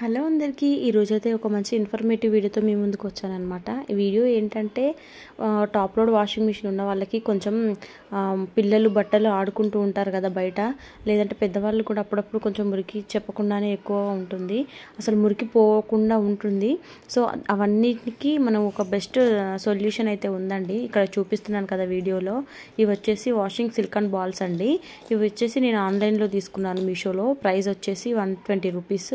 hello అందరికీ అయితే ఒక మంచి ఇన్ఫర్మేటివ్ వీడియోతో మీ ముందుకు వచ్చానమాట వీడియో ఏంటంటే టాప్ లోడ్ వాషింగ్ మిషన్ ఉన్న వాళ్ళకి కొంచెం పిల్లలు బట్టలు ఆడుకుంటూ ఉంటారు కదా బయట లేదంటే పెద్దవాళ్ళు కూడా అప్పుడప్పుడు కొంచెం మురికి చెప్పకుండానే ఎక్కువ ఉంటుంది అసలు మురికి పోకుండా ఉంటుంది సో అవన్నిటికీ మనం ఒక బెస్ట్ సొల్యూషన్ అయితే ఉందండి ఇక్కడ చూపిస్తున్నాను కదా వీడియోలో ఇవి వచ్చేసి వాషింగ్ అండ్ బాల్స్ అండి ఇవి వచ్చేసి నేను ఆన్లైన్లో తీసుకున్నాను మీషోలో ప్రైస్ వచ్చేసి వన్ ట్వంటీ రూపీస్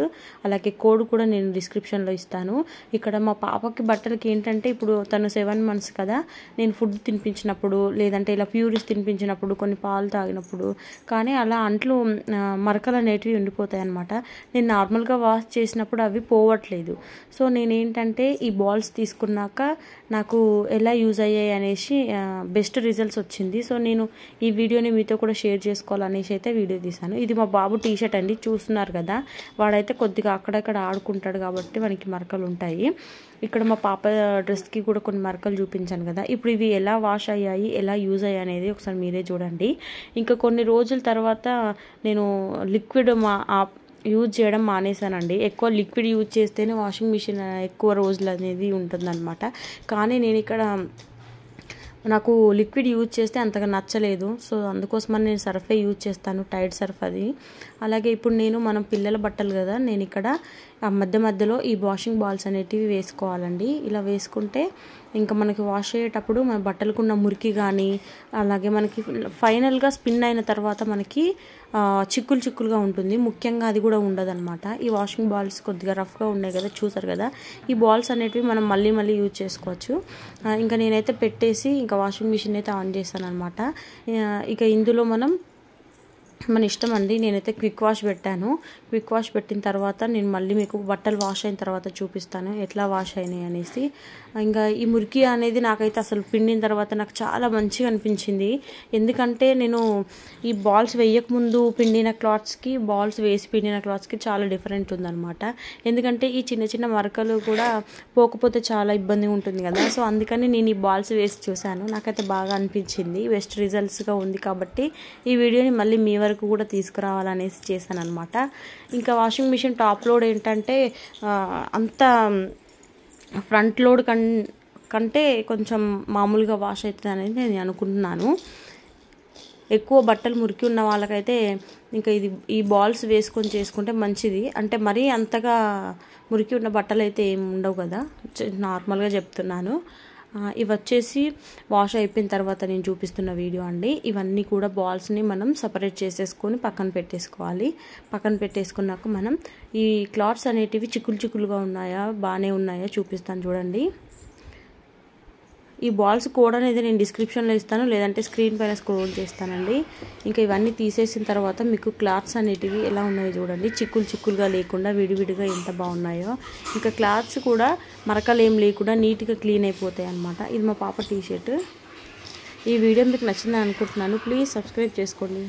అలాగే మనకి కోడ్ కూడా నేను డిస్క్రిప్షన్లో ఇస్తాను ఇక్కడ మా పాపకి బట్టలకి ఏంటంటే ఇప్పుడు తను సెవెన్ మంత్స్ కదా నేను ఫుడ్ తినిపించినప్పుడు లేదంటే ఇలా ప్యూరిస్ తినిపించినప్పుడు కొన్ని పాలు తాగినప్పుడు కానీ అలా అంట్లు మరకలు అనేటివి ఉండిపోతాయి అనమాట నేను నార్మల్గా వాష్ చేసినప్పుడు అవి పోవట్లేదు సో నేనేంటంటే ఈ బాల్స్ తీసుకున్నాక నాకు ఎలా యూజ్ అయ్యాయి అనేసి బెస్ట్ రిజల్ట్స్ వచ్చింది సో నేను ఈ వీడియోని మీతో కూడా షేర్ చేసుకోవాలనేసి అయితే వీడియో తీశాను ఇది మా బాబు టీషర్ట్ అండి చూస్తున్నారు కదా వాడైతే కొద్దిగా అక్కడ అక్కడక్కడ ఆడుకుంటాడు కాబట్టి మనకి మరకలు ఉంటాయి ఇక్కడ మా పాప డ్రెస్కి కూడా కొన్ని మరకలు చూపించాను కదా ఇప్పుడు ఇవి ఎలా వాష్ అయ్యాయి ఎలా యూజ్ అయ్యాయి అనేది ఒకసారి మీరే చూడండి ఇంకా కొన్ని రోజుల తర్వాత నేను లిక్విడ్ మా యూజ్ చేయడం మానేశానండి ఎక్కువ లిక్విడ్ యూజ్ చేస్తేనే వాషింగ్ మిషన్ ఎక్కువ రోజులు అనేది ఉంటుందన్నమాట కానీ నేను ఇక్కడ నాకు లిక్విడ్ యూజ్ చేస్తే అంతగా నచ్చలేదు సో అందుకోసమని నేను సర్ఫే యూజ్ చేస్తాను టైడ్ సర్ఫ్ అది అలాగే ఇప్పుడు నేను మనం పిల్లల బట్టలు కదా నేను ఇక్కడ మధ్య మధ్యలో ఈ వాషింగ్ బాల్స్ అనేటివి వేసుకోవాలండి ఇలా వేసుకుంటే ఇంకా మనకి వాష్ అయ్యేటప్పుడు మన బట్టలకున్న మురికి కానీ అలాగే మనకి ఫైనల్గా స్పిన్ అయిన తర్వాత మనకి చిక్కులు చిక్కులుగా ఉంటుంది ముఖ్యంగా అది కూడా ఉండదన్నమాట ఈ వాషింగ్ బాల్స్ కొద్దిగా రఫ్గా ఉన్నాయి కదా చూసారు కదా ఈ బాల్స్ అనేటివి మనం మళ్ళీ మళ్ళీ యూజ్ చేసుకోవచ్చు ఇంకా నేనైతే పెట్టేసి ఇంకా వాషింగ్ మిషన్ అయితే ఆన్ చేస్తాను అనమాట ఇక ఇందులో మనం మన ఇష్టం అండి నేనైతే క్విక్ వాష్ పెట్టాను క్విక్ వాష్ పెట్టిన తర్వాత నేను మళ్ళీ మీకు బట్టలు వాష్ అయిన తర్వాత చూపిస్తాను ఎట్లా వాష్ అయినాయి అనేసి ఇంకా ఈ మురికి అనేది నాకైతే అసలు పిండిన తర్వాత నాకు చాలా మంచిగా అనిపించింది ఎందుకంటే నేను ఈ బాల్స్ వేయకముందు పిండిన క్లాత్స్కి బాల్స్ వేసి పిండిన క్లాత్స్కి చాలా డిఫరెంట్ ఉందన్నమాట ఎందుకంటే ఈ చిన్న చిన్న మరకలు కూడా పోకపోతే చాలా ఇబ్బందిగా ఉంటుంది కదా సో అందుకని నేను ఈ బాల్స్ వేసి చూశాను నాకైతే బాగా అనిపించింది బెస్ట్ రిజల్ట్స్గా ఉంది కాబట్టి ఈ వీడియోని మళ్ళీ మీ వరకు వరకు కూడా తీసుకురావాలనేసి చేశాను అనమాట ఇంకా వాషింగ్ మిషన్ టాప్ లోడ్ ఏంటంటే అంత ఫ్రంట్ లోడ్ కన్ కంటే కొంచెం మామూలుగా వాష్ అవుతుంది అనేది నేను అనుకుంటున్నాను ఎక్కువ బట్టలు మురికి ఉన్న వాళ్ళకైతే ఇంకా ఇది ఈ బాల్స్ వేసుకొని చేసుకుంటే మంచిది అంటే మరీ అంతగా మురికి ఉన్న బట్టలు అయితే ఏమి ఉండవు కదా నార్మల్గా చెప్తున్నాను ఇవి వచ్చేసి వాష్ అయిపోయిన తర్వాత నేను చూపిస్తున్న వీడియో అండి ఇవన్నీ కూడా బాల్స్ని మనం సపరేట్ చేసేసుకొని పక్కన పెట్టేసుకోవాలి పక్కన పెట్టేసుకున్నాక మనం ఈ క్లాత్స్ అనేటివి చిక్కులు చిక్కులుగా ఉన్నాయా బాగానే ఉన్నాయా చూపిస్తాను చూడండి ఈ బాల్స్ కోడ్ అనేది నేను డిస్క్రిప్షన్లో ఇస్తాను లేదంటే స్క్రీన్ పైన స్క్రోల్ చేస్తానండి ఇంకా ఇవన్నీ తీసేసిన తర్వాత మీకు క్లాత్స్ అనేటివి ఎలా ఉన్నాయో చూడండి చిక్కులు చిక్కులుగా లేకుండా విడివిడిగా ఎంత బాగున్నాయో ఇంకా క్లాత్స్ కూడా మరకలు ఏం లేకుండా నీట్గా క్లీన్ అయిపోతాయి అనమాట ఇది మా పాప టీషర్ట్ ఈ వీడియో మీకు నచ్చిందని అనుకుంటున్నాను ప్లీజ్ సబ్స్క్రైబ్ చేసుకోండి